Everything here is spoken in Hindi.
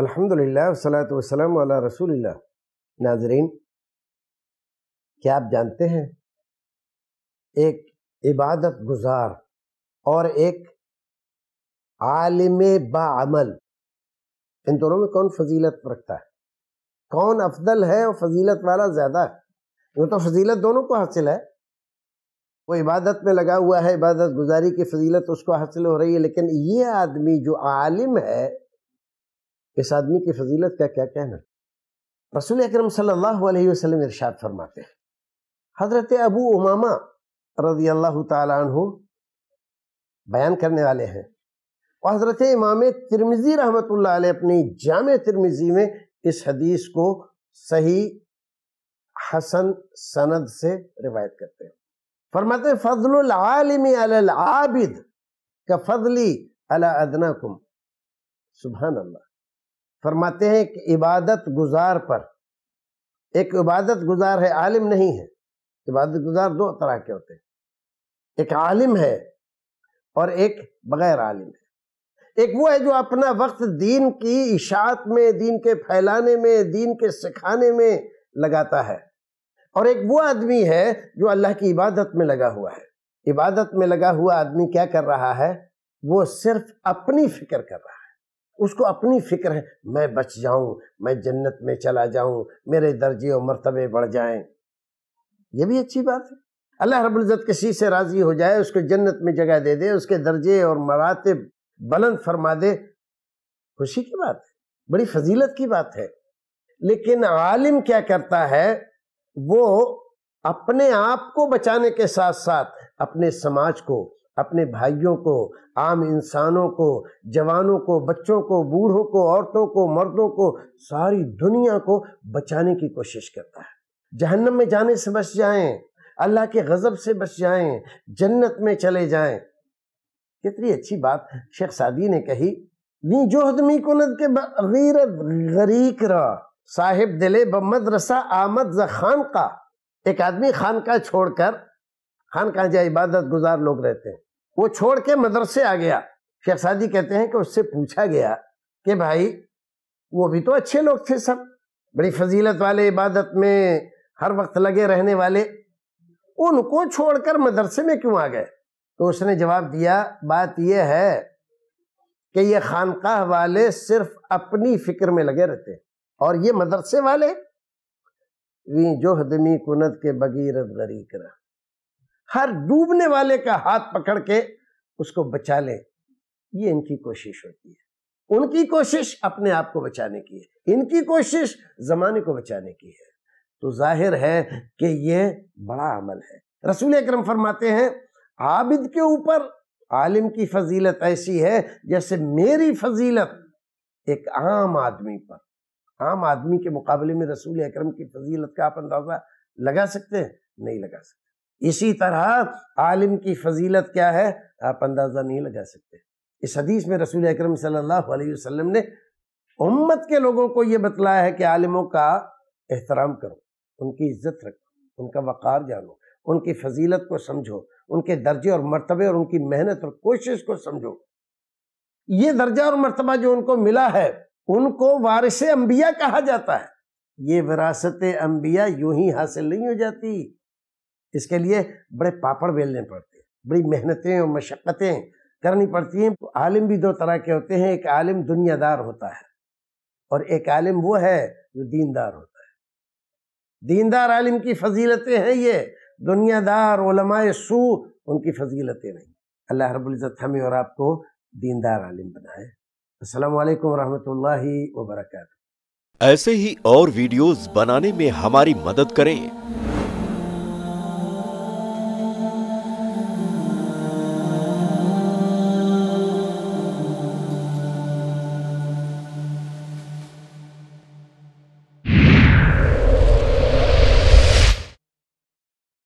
अल्हम्दुलिल्लाह वसलात वसलम वाला रसूलिल्लाह नाजरीन क्या आप जानते हैं एक इबादत गुजार और एक आलिम बामल इन दोनों में कौन फजीलत रखता है कौन अफजल है और फजीलत वाला ज़्यादा है वो तो फजीलत दोनों को हासिल है वो इबादत में लगा हुआ है इबादत गुजारी की फजीलत उसको हासिल हो रही है लेकिन ये आदमी जो आलिम है इस आदमी की फजीलत का क्या कहना रसूल अक्रम सल्लल्लाहु अलैहि वसल्लम इरशाद फरमाते हैं हजरत अबू उमामा रजी अल्लाह तु बयान करने वाले हैं और हजरत इमाम तिरमिज़ी रहमत अपनी जाम तिरमिज़ी में इस हदीस को सही हसन सनद से रिवायत करते हैं फरमाते फजल आबिद का फजली अला अदनाकुम सुबहान अल्लाह फरमाते हैं कि इबादत गुजार पर एक इबादत गुजार है आलिम नहीं है इबादत गुजार दो तरह के होते हैं एक आलिम है और एक बगैर आलिम है एक वो है जो अपना वक्त दीन की इशात में दीन के फैलाने में दीन के सिखाने में लगाता है और एक वो आदमी है जो अल्लाह की इबादत में लगा हुआ है इबादत में लगा हुआ आदमी क्या कर रहा है वो सिर्फ अपनी फिक्र कर रहा है उसको अपनी फिक्र है मैं बच जाऊं मैं जन्नत में चला जाऊं मेरे दर्जे और मरतबे बढ़ जाएं ये भी अच्छी बात है अल्लाह रबुल्ज़त किसी से राज़ी हो जाए उसको जन्नत में जगह दे दे उसके दर्जे और मरातब बुलंद फरमा दे खुशी की बात है बड़ी फजीलत की बात है लेकिन आलिम क्या करता है वो अपने आप को बचाने के साथ साथ अपने समाज को अपने भाइयों को आम इंसानों को जवानों को बच्चों को बूढ़ों को औरतों को मर्दों को सारी दुनिया को बचाने की कोशिश करता है जहन्नम में जाने से बच जाएं अल्लाह के गज़ब से बच जाएं जन्नत में चले जाएं कितनी अच्छी बात शेख सादी ने कही नी जोहद मी को के गीर गरीक रहा साहिब दिले ब मदरसा आमद ज खान का एक आदमी खान का छोड़कर खान खानजा इबादत गुजार लोग रहते हैं वो छोड़ के मदरसे आ गया शेख सादी कहते हैं कि उससे पूछा गया कि भाई वो भी तो अच्छे लोग थे सब बड़ी फजीलत वाले इबादत में हर वक्त लगे रहने वाले उनको छोड़कर मदरसे में क्यों आ गए तो उसने जवाब दिया बात यह है कि ये खानकाह वाले सिर्फ अपनी फिक्र में लगे रहते और ये मदरसे वाले वी जोहदमी कुनत के बगीरत गरी करा हर डूबने वाले का हाथ पकड़ के उसको बचा ले ये इनकी कोशिश होती है उनकी कोशिश अपने आप को बचाने की है इनकी कोशिश जमाने को बचाने की है तो जाहिर है कि ये बड़ा अमल है रसूल अक्रम फरमाते हैं आबिद के ऊपर आलिम की फजीलत ऐसी है जैसे मेरी फजीलत एक आम आदमी पर आम आदमी के मुकाबले में रसूल अक्रम की फजीलत का आप अंदाज़ा लगा सकते हैं नहीं लगा सकते इसी तरह आलिम की फजीलत क्या है आप अंदाज़ा नहीं लगा सकते इस हदीस में रसूल अक्रम सल्लल्लाहु ने उम्मत के लोगों को ये बतलाया है कि आलिमों का एहतराम करो उनकी इज्जत रखो उनका वक़ार जानो उनकी फजीलत को समझो उनके दर्जे और मरतबे और उनकी मेहनत और कोशिश को समझो ये दर्जा और मरतबा जो उनको मिला है उनको वारिस अम्बिया कहा जाता है ये विरासत अम्बिया यूं ही हासिल नहीं हो जाती इसके लिए बड़े पापड़ बेलने पड़ते हैं बड़ी मेहनतें और मशक्क़तें करनी पड़ती हैं तो आलिम भी दो तरह के होते हैं एक आलिम दुनियादार होता है और एक आलिम वो है जो दीनदार होता है दीनदार आलिम की फजीलतें हैं ये दुनियादार सू उनकी फजीलतें नहीं अल्लाह रबुल्ज़त हमें और आपको दीनदार आलिम बनाए अस्सलाम वालेकुम रहमतुल्लाहि व बरकातहू ऐसे ही और वीडियोस बनाने में हमारी मदद करें